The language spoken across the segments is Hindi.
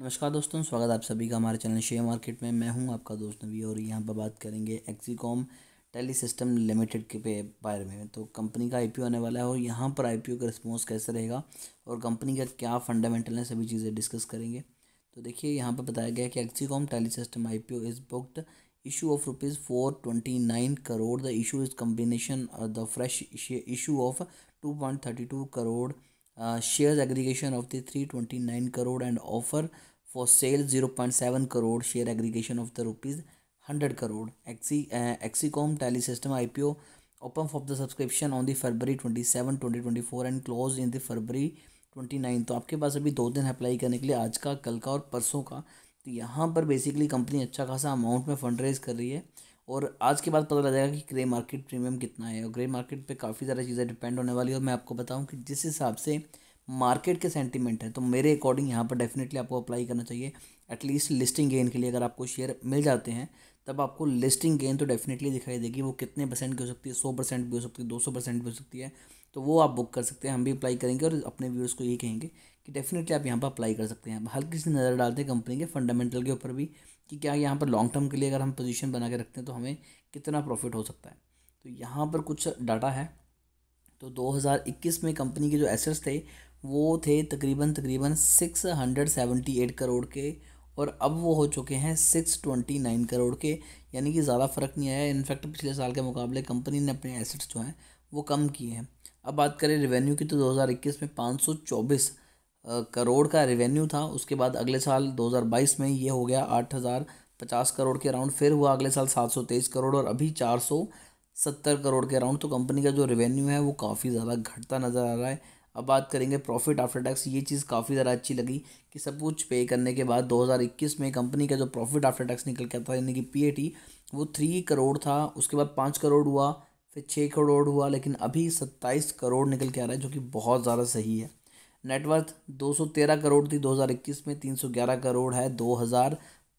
नमस्कार दोस्तों स्वागत आप सभी का हमारे चैनल शेयर मार्केट में मैं हूं आपका दोस्त नबी और यहां पर बात करेंगे एक्सीकॉम टेली सिस्टम लिमिटेड के पे बारे में तो कंपनी का आईपीओ आने वाला है और यहाँ पर आईपीओ का रिस्पॉन्स कैसे रहेगा और कंपनी का क्या फंडामेंटल है सभी चीज़ें डिस्कस करेंगे तो देखिए यहाँ पर बताया गया कि Exicom tele system I P is booked twenty nine crore the issue is combination the fresh issue of two point thirty two crore shares aggregation of the three twenty nine crore and offer for sale zero point seven crore share aggregation of the rupees hundred crore exi Exicom tele system I P O open for the subscription on the February twenty seven twenty twenty four and close in the February twenty nine तो आपके पास अभी दो दिन अप्लाई करने के लिए आज का कल का और परसों का तो यहाँ पर बेसिकली कंपनी अच्छा खासा अमाउंट में फंड रेज कर रही है और आज के बाद पता जाएगा कि ग्रे मार्केट प्रीमियम कितना है और ग्रे मार्केट पे काफ़ी सारी चीज़ें डिपेंड होने वाली है और मैं आपको बताऊं कि जिस हिसाब से मार्केट के सेंटीमेंट है तो मेरे अकॉर्डिंग यहाँ पर डेफिनेटली आपको अप्लाई करना चाहिए एटलीस्ट लिस्टिंग गेन के लिए अगर आपको शेयर मिल जाते हैं तब आपको लिस्टिंग गेन तो डेफिनेटली दिखाई देगी वो कितने परसेंट की हो सकती है सौ परसेंट भी हो सकती है दो सौ परसेंट भी हो सकती है तो वो आप बुक कर सकते हैं हम भी अप्लाई करेंगे और अपने व्यूअर्स को ये कहेंगे कि डेफिनेटली आप यहाँ पर अप्लाई कर सकते हैं हल्की सी नज़र डालते हैं कंपनी के फंडामेंटल के ऊपर भी कि क्या यहाँ पर लॉन्ग टर्म के लिए अगर हम पोजीशन बना के रखते हैं तो हमें कितना प्रॉफिट हो सकता है तो यहाँ पर कुछ डाटा है तो 2021 में कंपनी के जो एसेट्स थे वो थे तकरीबन तकरीबन six hundred seventy eight crore के और अब वो हो चुके हैं सिक्स ट्वेंटी नाइन करोड़ के यानी कि ज़्यादा फ़र्क नहीं आया इनफैक्ट पिछले साल के मुकाबले कंपनी ने अपने एसेट्स जो हैं वो कम किए हैं अब बात करें रेवेन्यू की तो 2021 में 524 करोड़ का रेवेन्यू था उसके बाद अगले साल 2022 में ये हो गया आठ हज़ार पचास करोड़ के अराउंड फिर हुआ अगले साल सात सौ तेईस करोड़ और अभी चार सौ सत्तर करोड़ के अराउंड तो कंपनी का जो रेवेन्यू है वो काफ़ी ज़्यादा घटता नज़र आ रहा है अब बात करेंगे प्रॉफिट आफ्टर टैक्स ये चीज़ काफ़ी ज़्यादा अच्छी लगी कि सब कुछ पे करने के बाद 2021 में कंपनी का जो प्रॉफिट आफ्टर टैक्स निकल के था यानी कि पीएटी वो थ्री करोड़ था उसके बाद पाँच करोड़ हुआ फिर छः करोड़ हुआ लेकिन अभी सत्ताईस करोड़ निकल के आ रहा है जो कि बहुत ज़्यादा सही है नेटवर्थ दो करोड़ थी दो में तीन करोड़ है दो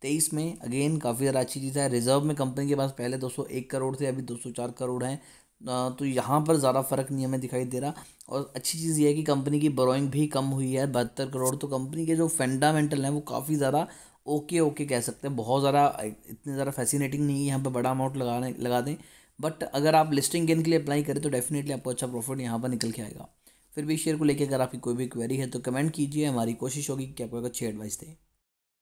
तेईस में अगेन काफ़ी ज़्यादा अच्छी चीज़ है रिजर्व में कंपनी के पास पहले 201 करोड़ थे अभी 204 करोड़ हैं तो यहाँ पर ज़्यादा फ़र्क नहीं हमें दिखाई दे रहा और अच्छी चीज़ ये है कि कंपनी की बोरोइंग भी कम हुई है बहत्तर करोड़ तो कंपनी के जो फंडामेंटल हैं वो काफ़ी ज़्यादा ओके ओके कह सकते हैं बहुत ज़्यादा इतने ज़्यादा फैसिनेटिंग नहीं है यहाँ पर बड़ा अमाउंट लगाने लगा दें बट अगर आप लिस्टिंग गेन के लिए अप्लाई करें तो डेफिनेटली आपको अच्छा प्रॉफिट यहाँ पर निकल के आएगा फिर भी शेयर को लेकर अगर आपकी कोई भी क्वेरी है तो कमेंट कीजिए हमारी कोशिश होगी कि आपको एक अच्छी एडवाइस दें